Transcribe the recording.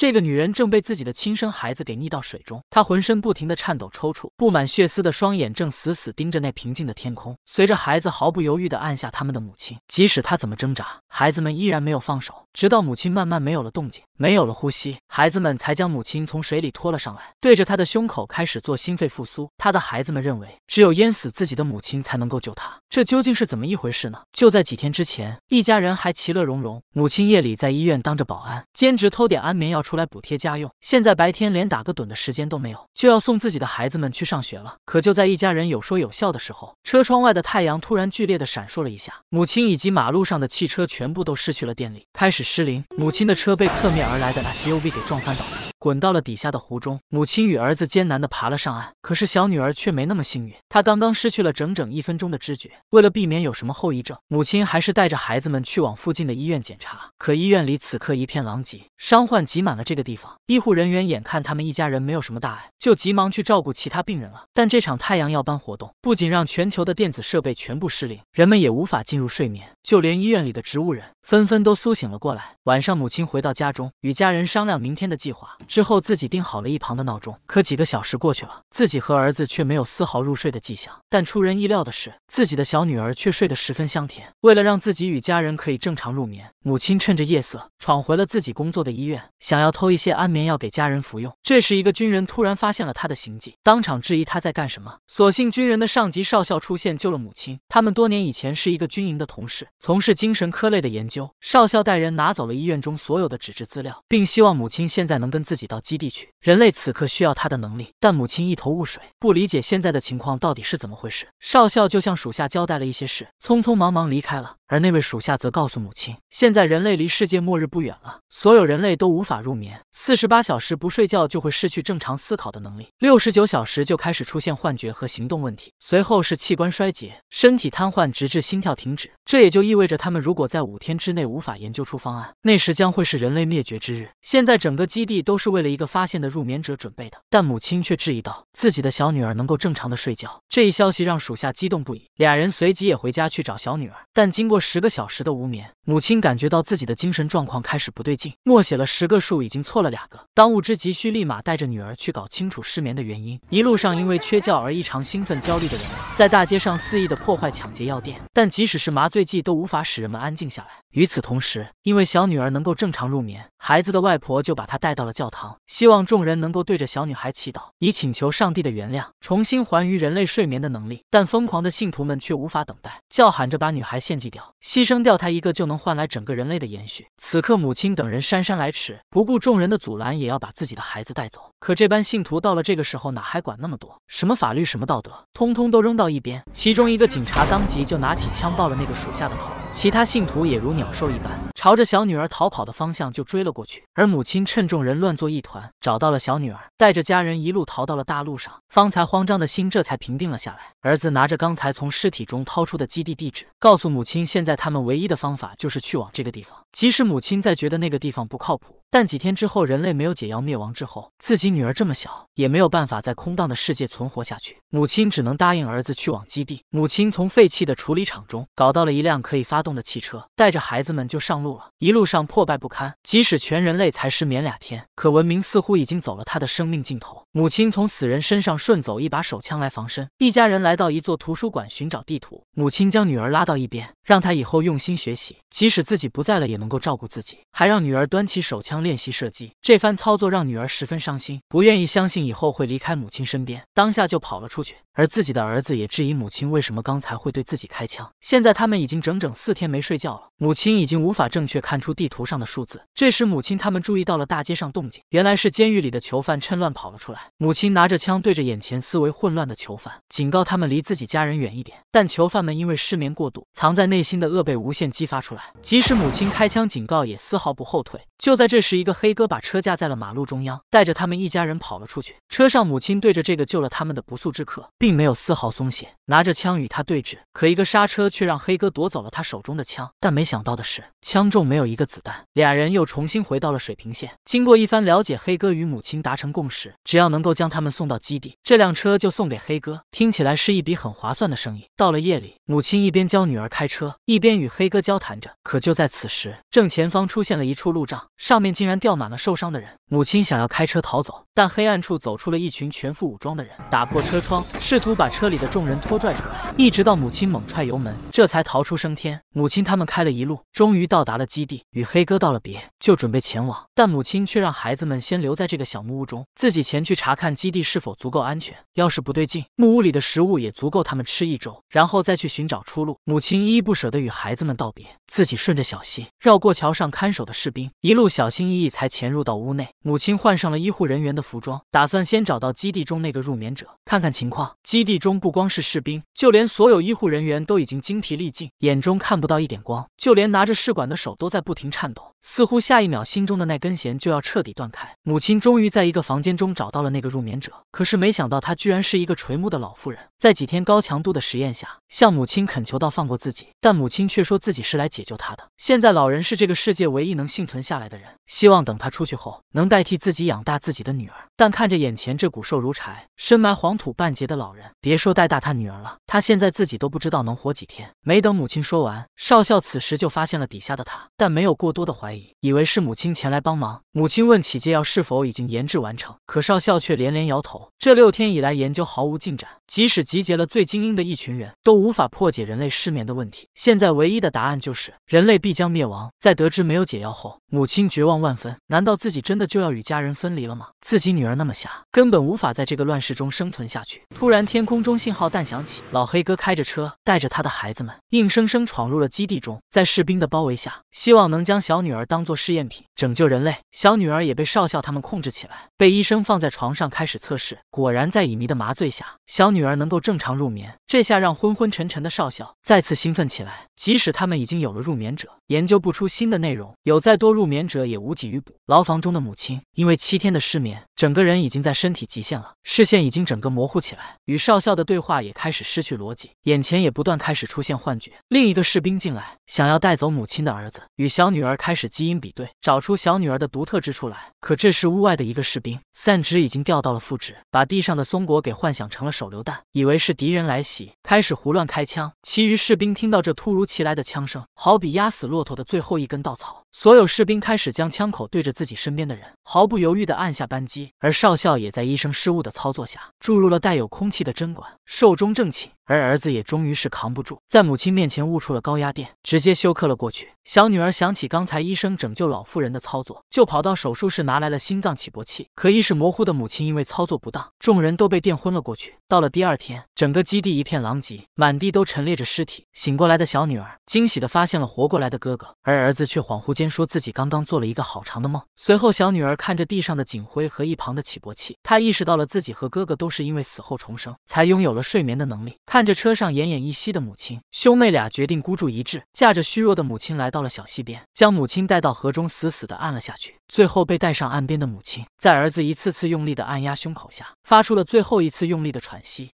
这个女人正被自己的亲生孩子给溺到水中，她浑身不停的颤抖抽搐，布满血丝的双眼正死死盯着那平静的天空。随着孩子毫不犹豫的按下他们的母亲，即使她怎么挣扎，孩子们依然没有放手。直到母亲慢慢没有了动静，没有了呼吸，孩子们才将母亲从水里拖了上来，对着她的胸口开始做心肺复苏。他的孩子们认为，只有淹死自己的母亲才能够救她。这究竟是怎么一回事呢？就在几天之前，一家人还其乐融融。母亲夜里在医院当着保安，兼职偷点安眠药。出来补贴家用，现在白天连打个盹的时间都没有，就要送自己的孩子们去上学了。可就在一家人有说有笑的时候，车窗外的太阳突然剧烈的闪烁了一下，母亲以及马路上的汽车全部都失去了电力，开始失灵。母亲的车被侧面而来的 SUV 给撞翻倒了。滚到了底下的湖中，母亲与儿子艰难地爬了上岸。可是小女儿却没那么幸运，她刚刚失去了整整一分钟的知觉。为了避免有什么后遗症，母亲还是带着孩子们去往附近的医院检查。可医院里此刻一片狼藉，伤患挤满了这个地方。医护人员眼看他们一家人没有什么大碍，就急忙去照顾其他病人了。但这场太阳耀斑活动不仅让全球的电子设备全部失灵，人们也无法进入睡眠，就连医院里的植物人纷纷都苏醒了过来。晚上，母亲回到家中，与家人商量明天的计划。之后自己定好了一旁的闹钟，可几个小时过去了，自己和儿子却没有丝毫入睡的迹象。但出人意料的是，自己的小女儿却睡得十分香甜。为了让自己与家人可以正常入眠，母亲趁着夜色闯回了自己工作的医院，想要偷一些安眠药给家人服用。这时，一个军人突然发现了他的行迹，当场质疑他在干什么。所幸军人的上级少校出现，救了母亲。他们多年以前是一个军营的同事，从事精神科类的研究。少校带人拿走了医院中所有的纸质资料，并希望母亲现在能跟自己。挤到基地去，人类此刻需要他的能力，但母亲一头雾水，不理解现在的情况到底是怎么回事。少校就向属下交代了一些事，匆匆忙忙离开了。而那位属下则告诉母亲，现在人类离世界末日不远了，所有人类都无法入眠，四十八小时不睡觉就会失去正常思考的能力，六十九小时就开始出现幻觉和行动问题，随后是器官衰竭、身体瘫痪，直至心跳停止。这也就意味着，他们如果在五天之内无法研究出方案，那时将会是人类灭绝之日。现在整个基地都是为了一个发现的入眠者准备的，但母亲却质疑到自己的小女儿能够正常的睡觉。这一消息让属下激动不已，俩人随即也回家去找小女儿，但经过。十个小时的无眠。母亲感觉到自己的精神状况开始不对劲，默写了十个数，已经错了两个。当务之急需立马带着女儿去搞清楚失眠的原因。一路上，因为缺觉而异常兴奋、焦虑的人们，在大街上肆意的破坏、抢劫药店。但即使是麻醉剂都无法使人们安静下来。与此同时，因为小女儿能够正常入眠，孩子的外婆就把她带到了教堂，希望众人能够对着小女孩祈祷，以请求上帝的原谅，重新还于人类睡眠的能力。但疯狂的信徒们却无法等待，叫喊着把女孩献祭掉。牺牲掉他一个，就能换来整个人类的延续。此刻，母亲等人姗姗来迟，不顾众人的阻拦，也要把自己的孩子带走。可这般信徒到了这个时候，哪还管那么多？什么法律，什么道德，通通都扔到一边。其中一个警察当即就拿起枪爆了那个属下的头，其他信徒也如鸟兽一般。朝着小女儿逃跑的方向就追了过去，而母亲趁众人乱作一团，找到了小女儿，带着家人一路逃到了大路上。方才慌张的心这才平定了下来。儿子拿着刚才从尸体中掏出的基地地址，告诉母亲，现在他们唯一的方法就是去往这个地方。即使母亲在觉得那个地方不靠谱，但几天之后人类没有解药灭亡之后，自己女儿这么小，也没有办法在空荡的世界存活下去。母亲只能答应儿子去往基地。母亲从废弃的处理厂中搞到了一辆可以发动的汽车，带着孩子们就上路。一路上破败不堪，即使全人类才失眠两天，可文明似乎已经走了他的生命尽头。母亲从死人身上顺走一把手枪来防身，一家人来到一座图书馆寻找地图。母亲将女儿拉到一边，让她以后用心学习。即使自己不在了，也能够照顾自己，还让女儿端起手枪练习射击。这番操作让女儿十分伤心，不愿意相信以后会离开母亲身边，当下就跑了出去。而自己的儿子也质疑母亲为什么刚才会对自己开枪。现在他们已经整整四天没睡觉了，母亲已经无法正确看出地图上的数字。这时，母亲他们注意到了大街上动静，原来是监狱里的囚犯趁乱跑了出来。母亲拿着枪对着眼前思维混乱的囚犯，警告他们离自己家人远一点。但囚犯们因为失眠过度，藏在内心的恶被无限激发出来。即使母亲开枪警告，也丝毫不后退。就在这时，一个黑哥把车架在了马路中央，带着他们一家人跑了出去。车上母亲对着这个救了他们的不速之客，并没有丝毫松懈，拿着枪与他对峙。可一个刹车却让黑哥夺走了他手中的枪。但没想到的是，枪中没有一个子弹。俩人又重新回到了水平线。经过一番了解，黑哥与母亲达成共识，只要能够将他们送到基地，这辆车就送给黑哥。听起来是一笔很划算的生意。到了夜里，母亲一边教女儿开车，一边与黑哥交谈着。可就在此时，正前方出现了一处路障。上面竟然吊满了受伤的人。母亲想要开车逃走，但黑暗处走出了一群全副武装的人，打破车窗，试图把车里的众人拖拽出来。一直到母亲猛踹油门，这才逃出升天。母亲他们开了一路，终于到达了基地，与黑哥道了别，就准备前往。但母亲却让孩子们先留在这个小木屋中，自己前去查看基地是否足够安全。要是不对劲，木屋里的食物也足够他们吃一周，然后再去寻找出路。母亲依依不舍地与孩子们道别，自己顺着小溪，绕过桥上看守的士兵，一路。小心翼翼才潜入到屋内，母亲换上了医护人员的服装，打算先找到基地中那个入眠者，看看情况。基地中不光是士兵，就连所有医护人员都已经精疲力尽，眼中看不到一点光，就连拿着试管的手都在不停颤抖，似乎下一秒心中的那根弦就要彻底断开。母亲终于在一个房间中找到了那个入眠者，可是没想到她居然是一个垂暮的老妇人。在几天高强度的实验下，向母亲恳求到放过自己，但母亲却说自己是来解救她的。现在老人是这个世界唯一能幸存下来的人，希望等他出去后能代替自己养大自己的女儿。但看着眼前这骨瘦如柴、深埋黄土半截的老人，别说带大他女儿了，他现在自己都不知道能活几天。没等母亲说完，少校此时就发现了底下的他，但没有过多的怀疑，以为是母亲前来帮忙。母亲问起解药是否已经研制完成，可少校却连连摇头。这六天以来研究毫无进展，即使集结了最精英的一群人都无法破解人类失眠的问题。现在唯一的答案就是人类必将灭亡。在得知没有解药后，母亲绝望万分，难道自己真的就要与家人分离了吗？自己女儿。那么瞎，根本无法在这个乱世中生存下去。突然，天空中信号弹响起，老黑哥开着车，带着他的孩子们，硬生生闯入了基地中，在士兵的包围下，希望能将小女儿当做试验品，拯救人类。小女儿也被少校他们控制起来，被医生放在床上开始测试。果然，在乙醚的麻醉下，小女儿能够正常入眠。这下让昏昏沉沉的少校再次兴奋起来。即使他们已经有了入眠者，研究不出新的内容，有再多入眠者也无济于补。牢房中的母亲因为七天的失眠，整个。个人已经在身体极限了，视线已经整个模糊起来，与少校的对话也开始失去逻辑，眼前也不断开始出现幻觉。另一个士兵进来，想要带走母亲的儿子与小女儿，开始基因比对，找出小女儿的独特之处来。可这时屋外的一个士兵，散值已经掉到了负值，把地上的松果给幻想成了手榴弹，以为是敌人来袭，开始胡乱开枪。其余士兵听到这突如其来的枪声，好比压死骆驼的最后一根稻草。所有士兵开始将枪口对着自己身边的人，毫不犹豫地按下扳机。而少校也在医生失误的操作下，注入了带有空气的针管。寿终正寝，而儿子也终于是扛不住，在母亲面前悟出了高压电，直接休克了过去。小女儿想起刚才医生拯救老妇人的操作，就跑到手术室拿来了心脏起搏器。可意识模糊的母亲因为操作不当，众人都被电昏了过去。到了第二天，整个基地一片狼藉，满地都陈列着尸体。醒过来的小女儿惊喜地发现了活过来的哥哥，而儿子却恍惚间说自己刚刚做了一个好长的梦。随后，小女儿看着地上的警徽和一旁的起搏器，她意识到了自己和哥哥都是因为死后重生才拥有了。睡眠的能力，看着车上奄奄一息的母亲，兄妹俩决定孤注一掷，驾着虚弱的母亲来到了小溪边，将母亲带到河中，死死的按了下去。最后被带上岸边的母亲，在儿子一次次用力的按压胸口下，发出了最后一次用力的喘息。